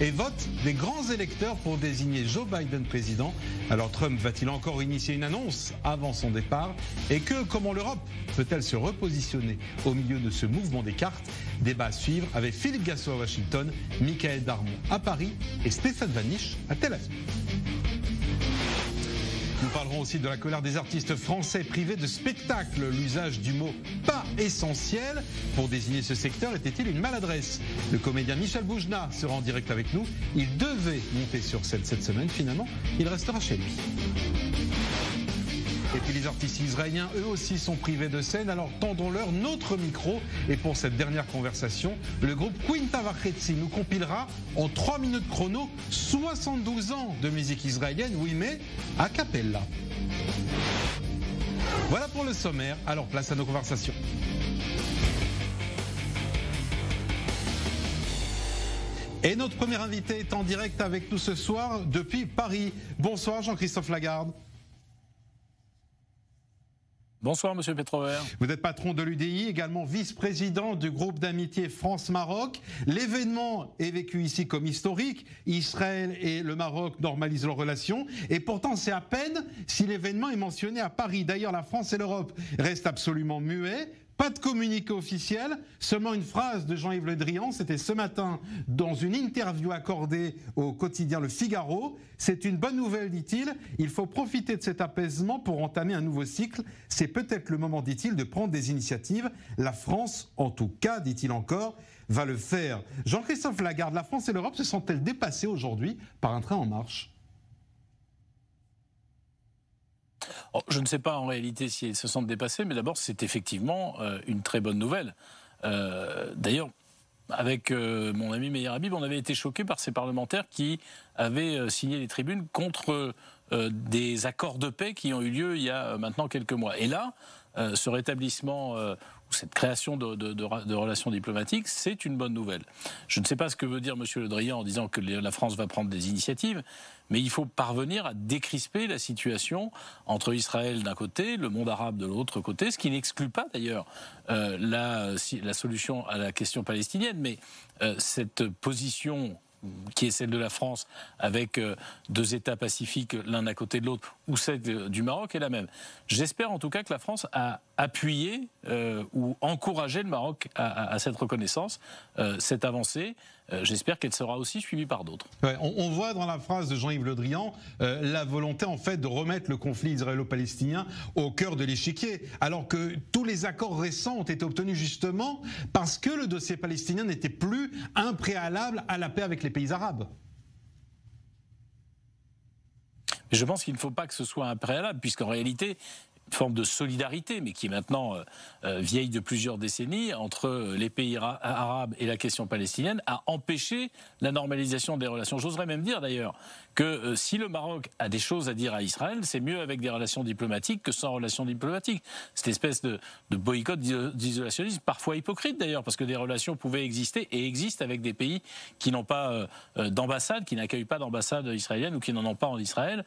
et vote des grands électeurs pour désigner Joe Biden président. Alors Trump va-t-il encore initier une annonce avant son départ Et que, comment l'Europe peut-elle se repositionner au milieu de ce mouvement des cartes Débat à suivre avec Philippe Gasso à Washington, Michael Darmon à Paris et Stéphane Vanish à Tel Aviv nous parlerons aussi de la colère des artistes français privés de spectacle. L'usage du mot pas essentiel pour désigner ce secteur était-il une maladresse Le comédien Michel Boujna sera en direct avec nous. Il devait monter sur scène cette semaine. Finalement, il restera chez lui. Et puis les artistes israéliens, eux aussi, sont privés de scène. Alors tendons-leur notre micro. Et pour cette dernière conversation, le groupe Quinta Vachetzi nous compilera en 3 minutes chrono 72 ans de musique israélienne, oui mais à cappella. Voilà pour le sommaire. Alors place à nos conversations. Et notre premier invité est en direct avec nous ce soir depuis Paris. Bonsoir Jean-Christophe Lagarde. Bonsoir, Monsieur Petrovert. — Vous êtes patron de l'UDI, également vice-président du groupe d'amitié France-Maroc. L'événement est vécu ici comme historique. Israël et le Maroc normalisent leurs relations. Et pourtant, c'est à peine si l'événement est mentionné à Paris. D'ailleurs, la France et l'Europe restent absolument muets pas de communiqué officiel, seulement une phrase de Jean-Yves Le Drian. C'était ce matin dans une interview accordée au quotidien Le Figaro. C'est une bonne nouvelle, dit-il. Il faut profiter de cet apaisement pour entamer un nouveau cycle. C'est peut-être le moment, dit-il, de prendre des initiatives. La France, en tout cas, dit-il encore, va le faire. Jean-Christophe Lagarde, la France et l'Europe se sont-elles dépassées aujourd'hui par un train en marche Oh, je ne sais pas en réalité si elles se sentent dépassées, mais d'abord, c'est effectivement euh, une très bonne nouvelle. Euh, d'ailleurs, avec euh, mon ami Meyer Habib, on avait été choqué par ces parlementaires qui avaient signé les tribunes contre des accords de paix qui ont eu lieu il y a maintenant quelques mois. Et là, ce rétablissement cette création de, relations diplomatiques, c'est une bonne nouvelle. Je ne sais pas ce que veut dire M. Le Drian en disant que la France va prendre des initiatives, mais il faut parvenir à décrisper la situation entre Israël d'un côté, le monde arabe de l'autre côté, ce qui n'exclut pas d'ailleurs euh, la, solution à la question palestinienne, mais euh, cette position qui est celle de la France, avec euh, deux États pacifiques l'un à côté de l'autre, ou celle du Maroc est la même. J'espère en tout cas que la France a appuyé euh, ou encouragé le Maroc à, cette reconnaissance, euh, cette avancée. Euh, j'espère qu'elle sera aussi suivie par d'autres. on, voit dans la phrase de Jean-Yves Le Drian euh, la volonté en fait de remettre le conflit israélo-palestinien au cœur de l'échiquier, alors que tous les accords récents ont été obtenus justement parce que le dossier palestinien n'était plus un préalable à la paix avec les pays arabes. je pense qu'il ne faut pas que ce soit un préalable, puisqu'en réalité, forme de solidarité, mais qui est maintenant euh, euh, vieille de plusieurs décennies, entre euh, les pays arabes et la question palestinienne, a empêché la normalisation des relations. J'oserais même dire d'ailleurs que si le Maroc a des choses à dire à Israël, c'est mieux avec des relations diplomatiques que sans relations diplomatiques. Cette espèce de, boycott, d'isolationnisme, parfois hypocrite d'ailleurs, parce que des relations pouvaient exister et existent avec des pays qui n'ont pas d'ambassade, qui n'accueillent pas d'ambassade israélienne ou qui n'en ont pas en Israël.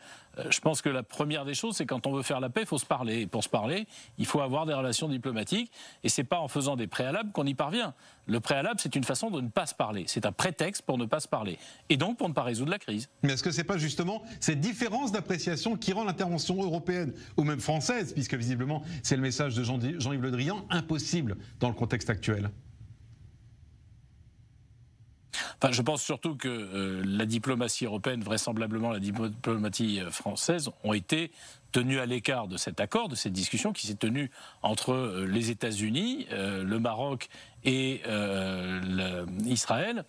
je pense que la première des choses, c'est quand on veut faire la paix, il faut se parler. Et pour se parler, il faut avoir des relations diplomatiques. Et ce c'est pas en faisant des préalables qu'on y parvient. Le préalable, c'est une façon de ne pas se parler. C'est un prétexte pour ne pas se parler. Et donc pour ne pas résoudre la crise. Mais est-ce que c'est pas justement cette différence d'appréciation qui rend l'intervention européenne ou même française, puisque visiblement c'est le message de Jean-Yves Le Drian, impossible dans le contexte actuel Enfin, je pense surtout que euh, la diplomatie européenne, vraisemblablement la diplomatie euh, française, ont été tenues à l'écart de cet accord, de cette discussion qui s'est tenue entre euh, les États-Unis, le Maroc et Israël.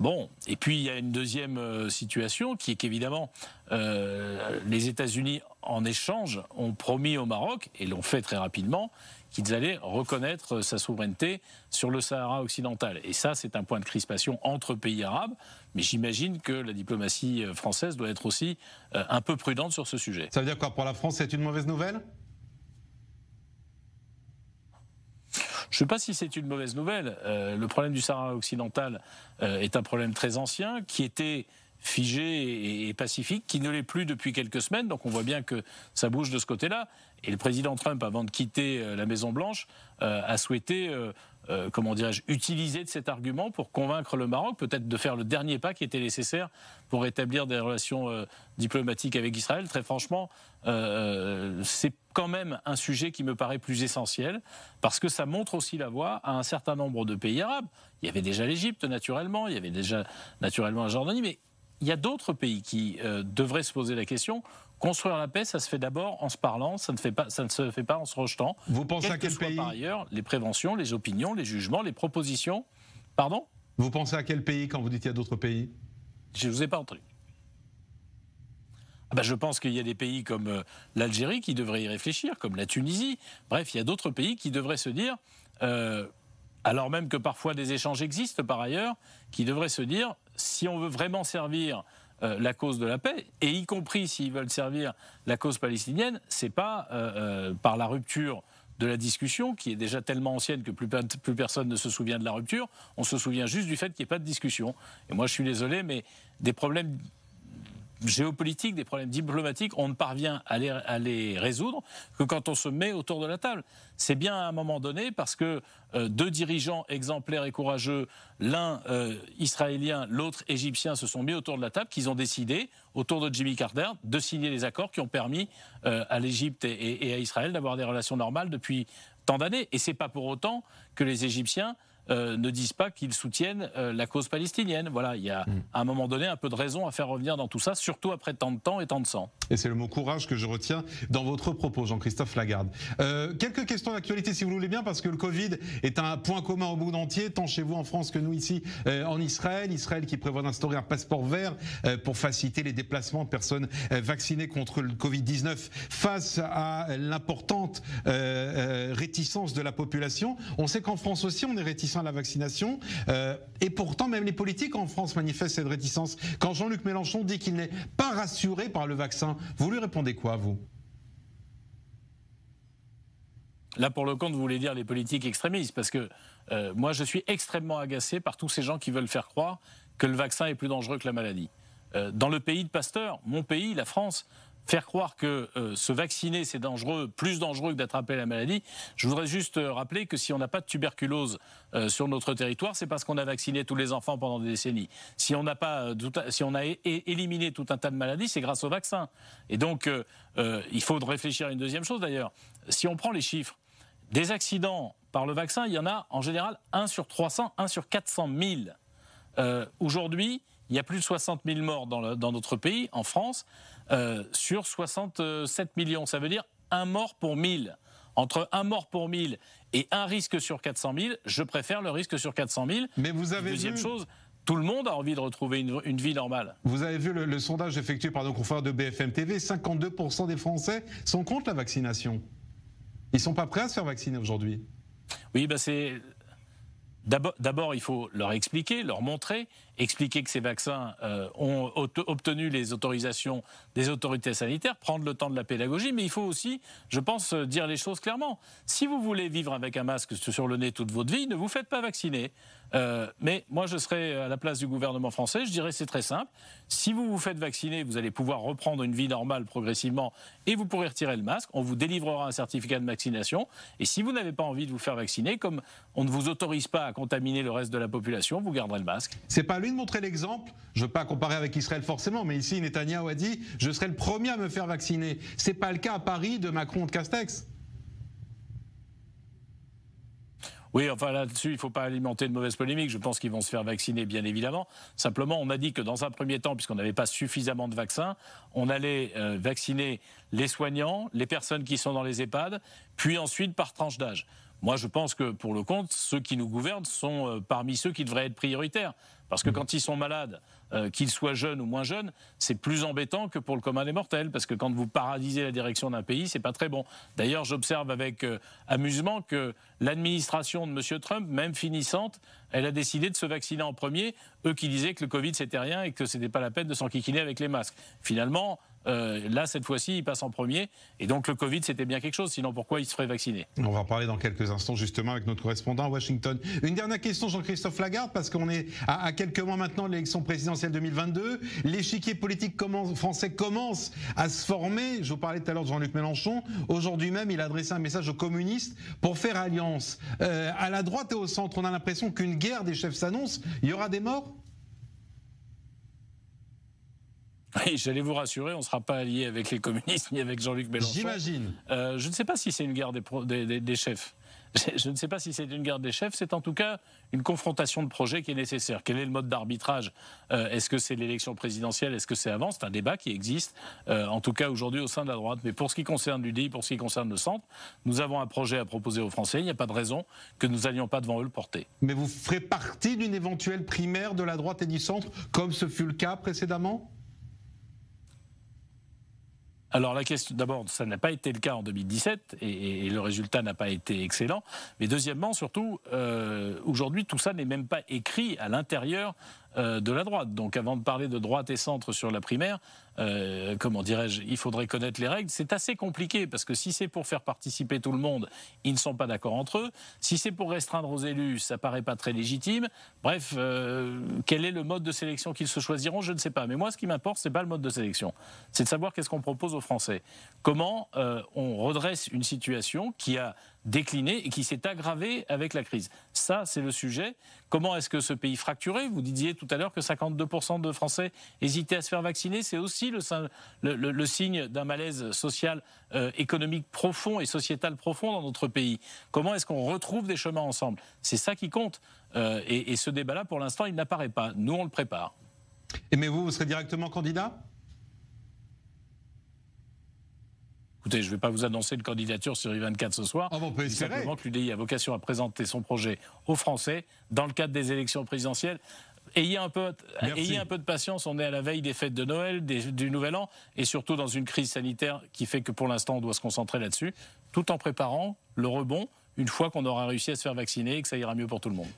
Bon, et puis il y a une deuxième situation qui est qu'évidemment, les États-Unis, en échange, ont promis au Maroc, et l'ont fait très rapidement, qu'ils allaient reconnaître sa souveraineté sur le Sahara occidental. Et ça, c'est un point de crispation entre pays arabes, mais j'imagine que la diplomatie française doit être aussi euh, un peu prudente sur ce sujet. Ça veut dire quoi pour la France C'est une mauvaise nouvelle Je ne sais pas si c'est une mauvaise nouvelle. Euh, le problème du Sahara occidental euh, est un problème très ancien qui était figé et, pacifique qui ne l'est plus depuis quelques semaines. Donc on voit bien que ça bouge de ce côté-là. Et le président Trump, avant de quitter euh, la Maison Blanche, euh, a souhaité, euh, comment dirais-je, utiliser de cet argument pour convaincre le Maroc, peut-être de faire le dernier pas qui était nécessaire pour établir des relations diplomatiques avec Israël. Très franchement, c'est quand même un sujet qui me paraît plus essentiel parce que ça montre aussi la voie à un certain nombre de pays arabes. Il y avait déjà l'Égypte, naturellement. Il y avait déjà naturellement la Jordanie, mais il y a d'autres pays qui euh, devraient se poser la question. Construire la paix, ça se fait d'abord en se parlant, ça ne, se fait pas en se rejetant. Vous pensez à quel pays Par ailleurs, les préventions, les opinions, les jugements, les propositions. Pardon Vous pensez à quel pays quand vous dites il y a d'autres pays Je ne vous ai pas entendu. Ah ben, je pense qu'il y a des pays comme euh, l'Algérie qui devraient y réfléchir, comme la Tunisie. Bref, il y a d'autres pays qui devraient se dire, euh, alors même que parfois des échanges existent par ailleurs, qui devraient se dire, si on veut vraiment servir euh, la cause de la paix, et y compris s'ils veulent servir la cause palestinienne, c'est pas euh, euh, par la rupture de la discussion, qui est déjà tellement ancienne que plus, plus, personne ne se souvient de la rupture, on se souvient juste du fait qu'il n'y ait pas de discussion. Et moi, je suis désolé, mais des problèmes géopolitiques, des problèmes diplomatiques, on ne parvient à les, résoudre que quand on se met autour de la table. C'est bien à un moment donné parce que euh, deux dirigeants exemplaires et courageux, l'un euh, israélien, l'autre égyptien, se sont mis autour de la table, qu'ils ont décidé, autour de Jimmy Carter, de signer les accords qui ont permis euh, à l'Égypte et, et à Israël d'avoir des relations normales depuis tant d'années. Et c'est pas pour autant que les Égyptiens euh, ne disent pas qu'ils soutiennent euh, la cause palestinienne. Voilà, il y a hmm. à un moment donné un peu de raison à faire revenir dans tout ça, surtout après tant de temps et tant de sang. Et c'est le mot courage que je retiens dans votre propos, Jean-Christophe Lagarde. Euh, quelques questions d'actualité, si vous voulez bien, parce que le Covid est un point commun au monde entier, tant chez vous en France que nous ici en Israël. Israël qui prévoit d'instaurer un passeport vert pour faciliter les déplacements de personnes vaccinées contre le Covid-19 face à l'importante réticence de la population. On sait qu'en France aussi, on est réticent à la vaccination. Euh, et pourtant, même les politiques en France manifestent cette réticence. Quand Jean-Luc Mélenchon dit qu'il n'est pas rassuré par le vaccin, vous lui répondez quoi, vous Là, pour le compte, vous voulez dire les politiques extrémistes, parce que euh, moi, je suis extrêmement agacé par tous ces gens qui veulent faire croire que le vaccin est plus dangereux que la maladie. Euh, dans le pays de Pasteur, mon pays, la France, faire croire que euh, se vacciner, c'est dangereux, plus dangereux que d'attraper la maladie. Je voudrais juste euh, rappeler que si on n'a pas de tuberculose euh, sur notre territoire, c'est parce qu'on a vacciné tous les enfants pendant des décennies. Si on n'a pas, si on a éliminé tout un tas de maladies, c'est grâce au vaccin. Et donc, il faut réfléchir à une deuxième chose d'ailleurs. Si on prend les chiffres, des accidents par le vaccin, il y en a en général 1 sur 300, 1 sur 400 000. Aujourd'hui, il y a plus de 60 000 morts dans, notre pays, en France, euh, sur 67 millions. Ça veut dire un mort pour 1000. Entre un mort pour 1000 et un risque sur 400 000, je préfère le risque sur 400 000. Mais vous avez deuxième chose, tout le monde a envie de retrouver une, vie normale. Vous avez vu le, sondage effectué par nos confrères de BFM TV 52% des Français sont contre la vaccination. Ils sont pas prêts à se faire vacciner aujourd'hui. Oui, bah c'est. D'abord, il faut leur expliquer, leur montrer, expliquer que ces vaccins euh, ont obtenu les autorisations des autorités sanitaires, prendre le temps de la pédagogie, mais il faut aussi, je pense, euh, dire les choses clairement. Si vous voulez vivre avec un masque sur le nez toute votre vie, ne vous faites pas vacciner. Euh, mais moi, je serais à la place du gouvernement français, je dirais c'est très simple. Si vous vous faites vacciner, vous allez pouvoir reprendre une vie normale progressivement et vous pourrez retirer le masque. On vous délivrera un certificat de vaccination. Et si vous n'avez pas envie de vous faire vacciner, comme on ne vous autorise pas à contaminer le reste de la population, vous garderez le masque. C'est pas de montrer l'exemple. Je ne veux pas comparer avec Israël forcément, mais ici, Netanyahu a dit Je serai le premier à me faire vacciner. Ce n'est pas le cas à Paris de Macron ou de Castex. Oui, enfin là-dessus, il ne faut pas alimenter de mauvaises polémiques. Je pense qu'ils vont se faire vacciner, bien évidemment. Simplement, on a dit que dans un premier temps, puisqu'on n'avait pas suffisamment de vaccins, on allait euh, vacciner les soignants, les personnes qui sont dans les EHPAD, puis ensuite par tranche d'âge. Moi, je pense que pour le compte, ceux qui nous gouvernent sont euh, parmi ceux qui devraient être prioritaires. Parce que mm. quand ils sont malades, euh, qu'ils soient jeunes ou moins jeunes, c'est plus embêtant que pour le commun des mortels. Parce que quand vous paralysez la direction d'un pays, c'est pas très bon. D'ailleurs, j'observe avec euh, amusement que l'administration de M. Trump, même finissante, elle a décidé de se vacciner en premier. Eux qui disaient que le Covid c'était rien et que ce n'était pas la peine de s'enquiquiner avec les masques. Finalement, euh, là, cette fois-ci, il passe en premier. Et donc, le Covid, c'était bien quelque chose. Sinon, pourquoi il se ferait vacciner On va en parler dans quelques instants, justement, avec notre correspondant à Washington. Une dernière question, Jean-Christophe Lagarde, parce qu'on est à, quelques mois maintenant de l'élection présidentielle 2022. L'échiquier politique français commence à se former. Je vous parlais tout à l'heure de Jean-Luc Mélenchon. Aujourd'hui même, il a adressé un message aux communistes pour faire alliance. Euh, à la droite et au centre, on a l'impression qu'une guerre des chefs s'annonce. Il y aura des morts Oui, j'allais vous rassurer, on ne sera pas allié avec les communistes ni avec Jean-Luc Mélenchon. J'imagine. Euh, je ne sais pas si c'est une guerre des, des, chefs. Je ne sais pas si c'est une guerre des chefs, c'est en tout cas une confrontation de projets qui est nécessaire. Quel est le mode d'arbitrage euh, Est-ce que c'est l'élection présidentielle Est-ce que c'est avant C'est un débat qui existe, euh, en tout cas aujourd'hui au sein de la droite. Mais pour ce qui concerne l'UDI, pour ce qui concerne le centre, nous avons un projet à proposer aux Français. Il n'y a pas de raison que nous n'allions pas devant eux le porter. Mais vous ferez partie d'une éventuelle primaire de la droite et du centre, comme ce fut le cas précédemment alors la question, d'abord, ça n'a pas été le cas en 2017 et, le résultat n'a pas été excellent. Mais deuxièmement, surtout, euh, aujourd'hui, tout ça n'est même pas écrit à l'intérieur euh, de la droite. Donc avant de parler de droite et centre sur la primaire, euh, comment dirais-je, il faudrait connaître les règles. C'est assez compliqué parce que si c'est pour faire participer tout le monde, ils ne sont pas d'accord entre eux. Si c'est pour restreindre aux élus, ça paraît pas très légitime. Bref, euh, quel est le mode de sélection qu'ils se choisiront, je ne sais pas. Mais moi, ce qui m'importe, c'est pas le mode de sélection, c'est de savoir qu'est-ce qu'on propose aux Français, comment euh, on redresse une situation qui a décliné et qui s'est aggravée avec la crise. Ça, c'est le sujet. Comment est-ce que ce pays fracturé, vous disiez tout à l'heure que 52% de Français hésitaient à se faire vacciner, c'est aussi le, le, signe d'un malaise social, euh, économique profond et sociétal profond dans notre pays. Comment est-ce qu'on retrouve des chemins ensemble C'est ça qui compte. Euh, et, ce débat-là, pour l'instant, il n'apparaît pas. Nous, on le prépare. Et mais vous, vous serez directement candidat Écoutez, je ne vais pas vous annoncer de candidature sur I24 ce soir. Ah on peut Simplement que l'UDI a vocation à présenter son projet aux Français dans le cadre des élections présidentielles ayez un peu, ayez un peu de patience. On est à la veille des fêtes de Noël, du Nouvel An, et surtout dans une crise sanitaire qui fait que pour l'instant on doit se concentrer là-dessus, tout en préparant le rebond une fois qu'on aura réussi à se faire vacciner et que ça ira mieux pour tout le monde.